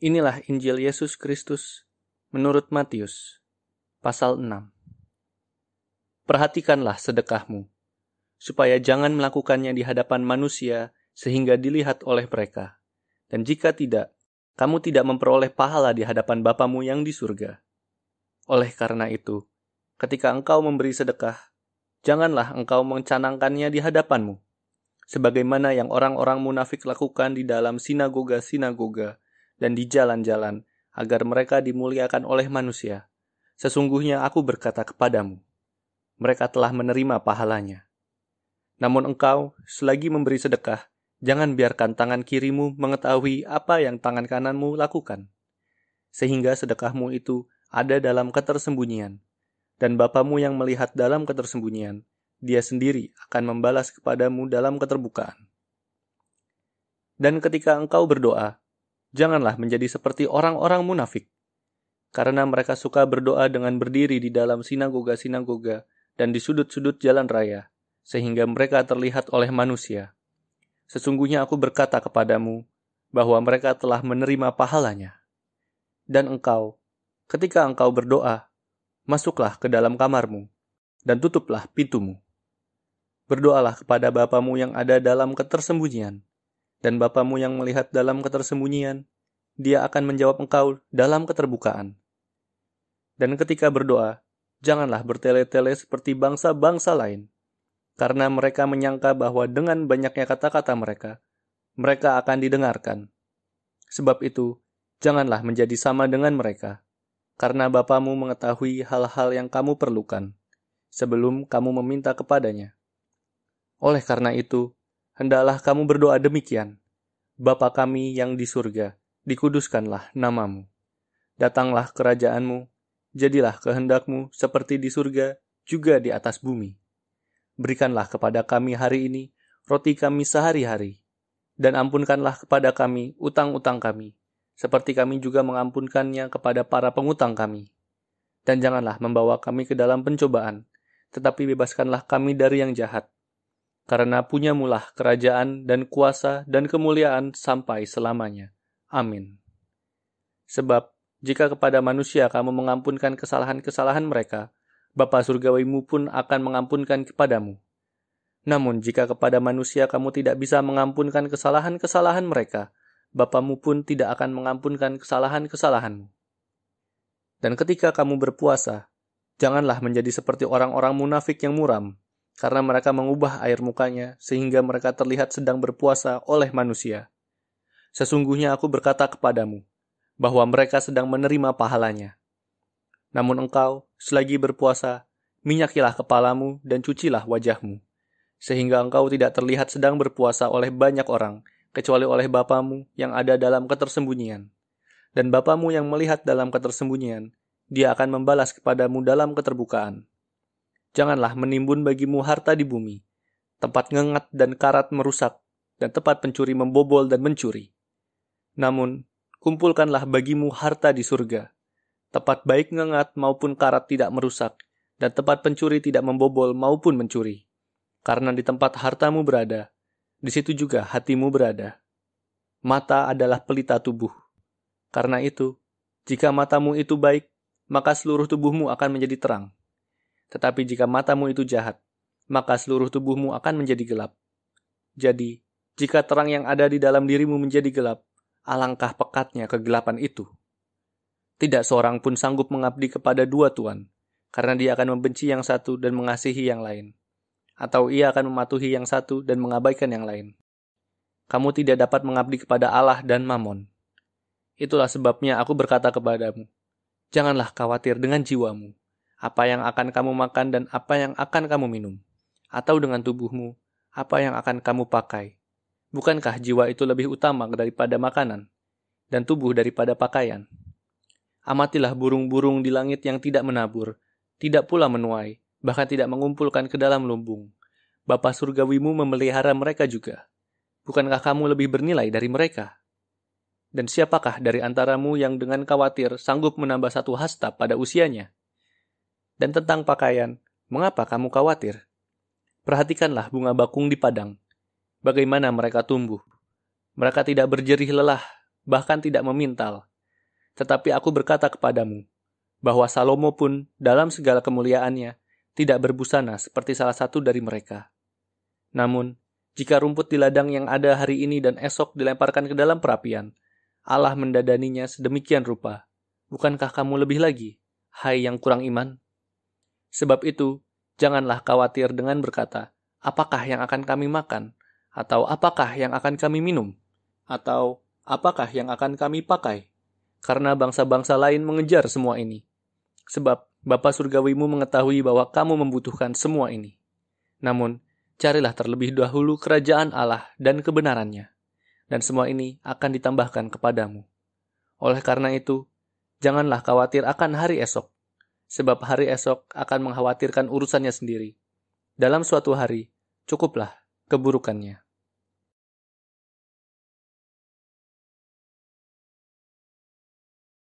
Inilah Injil Yesus Kristus menurut Matius, pasal 6. Perhatikanlah sedekahmu, supaya jangan melakukannya di hadapan manusia sehingga dilihat oleh mereka. Dan jika tidak, kamu tidak memperoleh pahala di hadapan Bapamu yang di surga. Oleh karena itu, ketika engkau memberi sedekah, janganlah engkau mencanangkannya di hadapanmu, sebagaimana yang orang-orang munafik lakukan di dalam sinagoga-sinagoga, dan di jalan-jalan, agar mereka dimuliakan oleh manusia. Sesungguhnya aku berkata kepadamu, mereka telah menerima pahalanya. Namun engkau, selagi memberi sedekah, jangan biarkan tangan kirimu mengetahui apa yang tangan kananmu lakukan. Sehingga sedekahmu itu ada dalam ketersembunyian, dan Bapamu yang melihat dalam ketersembunyian, dia sendiri akan membalas kepadamu dalam keterbukaan. Dan ketika engkau berdoa, janganlah menjadi seperti orang-orang munafik. Karena mereka suka berdoa dengan berdiri di dalam sinagoga-sinagoga dan di sudut-sudut jalan raya, sehingga mereka terlihat oleh manusia. Sesungguhnya aku berkata kepadamu, bahwa mereka telah menerima pahalanya. Dan engkau, ketika engkau berdoa, masuklah ke dalam kamarmu, dan tutuplah pintumu. Berdoalah kepada Bapamu yang ada dalam ketersembunyian, dan Bapamu yang melihat dalam ketersembunyian, dia akan menjawab engkau dalam keterbukaan. Dan ketika berdoa, janganlah bertele-tele seperti bangsa-bangsa lain, karena mereka menyangka bahwa dengan banyaknya kata-kata mereka, mereka akan didengarkan. Sebab itu, janganlah menjadi sama dengan mereka, karena Bapamu mengetahui hal-hal yang kamu perlukan sebelum kamu meminta kepadanya. Oleh karena itu, hendaklah kamu berdoa demikian. Bapa kami yang di surga, dikuduskanlah namamu. Datanglah kerajaanmu, jadilah kehendakmu seperti di surga juga di atas bumi. Berikanlah kepada kami hari ini roti kami sehari-hari, dan ampunkanlah kepada kami utang-utang kami, seperti kami juga mengampunkannya kepada para pengutang kami. Dan janganlah membawa kami ke dalam pencobaan, tetapi bebaskanlah kami dari yang jahat, karena punya punyamulah kerajaan dan kuasa dan kemuliaan sampai selamanya. Amin. Sebab, jika kepada manusia kamu mengampunkan kesalahan-kesalahan mereka, Bapa Surgawimu pun akan mengampunkan kepadamu. Namun jika kepada manusia kamu tidak bisa mengampunkan kesalahan-kesalahan mereka, Bapamu pun tidak akan mengampunkan kesalahan-kesalahanmu. Dan ketika kamu berpuasa, janganlah menjadi seperti orang-orang munafik yang muram, karena mereka mengubah air mukanya sehingga mereka terlihat sedang berpuasa oleh manusia. Sesungguhnya aku berkata kepadamu bahwa mereka sedang menerima pahalanya. Namun engkau, selagi berpuasa, minyakilah kepalamu dan cucilah wajahmu, sehingga engkau tidak terlihat sedang berpuasa oleh banyak orang, kecuali oleh Bapamu yang ada dalam ketersembunyian. Dan Bapamu yang melihat dalam ketersembunyian, dia akan membalas kepadamu dalam keterbukaan. Janganlah menimbun bagimu harta di bumi, tempat ngengat dan karat merusak, dan tempat pencuri membobol dan mencuri. Namun, kumpulkanlah bagimu harta di surga, tempat baik ngengat maupun karat tidak merusak, dan tempat pencuri tidak membobol maupun mencuri. Karena di tempat hartamu berada, di situ juga hatimu berada. Mata adalah pelita tubuh. Karena itu, jika matamu itu baik, maka seluruh tubuhmu akan menjadi terang. Tetapi jika matamu itu jahat, maka seluruh tubuhmu akan menjadi gelap. Jadi, jika terang yang ada di dalam dirimu menjadi gelap, alangkah pekatnya kegelapan itu. Tidak seorang pun sanggup mengabdi kepada dua tuan, karena dia akan membenci yang satu dan mengasihi yang lain, atau ia akan mematuhi yang satu dan mengabaikan yang lain. Kamu tidak dapat mengabdi kepada Allah dan Mammon. Itulah sebabnya aku berkata kepadamu, janganlah khawatir dengan jiwamu apa yang akan kamu makan dan apa yang akan kamu minum, atau dengan tubuhmu, apa yang akan kamu pakai. Bukankah jiwa itu lebih utama daripada makanan, dan tubuh daripada pakaian? Amatilah burung-burung di langit yang tidak menabur, tidak pula menuai, bahkan tidak mengumpulkan ke dalam lumbung. Bapa surgawimu memelihara mereka juga. Bukankah kamu lebih bernilai dari mereka? Dan siapakah dari antaramu yang dengan khawatir sanggup menambah satu hasta pada usianya?' Dan tentang pakaian, mengapa kamu khawatir? Perhatikanlah bunga bakung di padang. Bagaimana mereka tumbuh. Mereka tidak berjerih lelah, bahkan tidak memintal. Tetapi aku berkata kepadamu, bahwa Salomo pun dalam segala kemuliaannya tidak berbusana seperti salah satu dari mereka. Namun, jika rumput di ladang yang ada hari ini dan esok dilemparkan ke dalam perapian, Allah mendadaninya sedemikian rupa. Bukankah kamu lebih lagi, hai yang kurang iman? Sebab itu, janganlah khawatir dengan berkata, apakah yang akan kami makan? Atau apakah yang akan kami minum? Atau apakah yang akan kami pakai? Karena bangsa-bangsa lain mengejar semua ini. Sebab Bapa Surgawimu mengetahui bahwa kamu membutuhkan semua ini. Namun, carilah terlebih dahulu kerajaan Allah dan kebenarannya, dan semua ini akan ditambahkan kepadamu. Oleh karena itu, janganlah khawatir akan hari esok, sebab hari esok akan mengkhawatirkan urusannya sendiri. Dalam suatu hari, cukuplah keburukannya.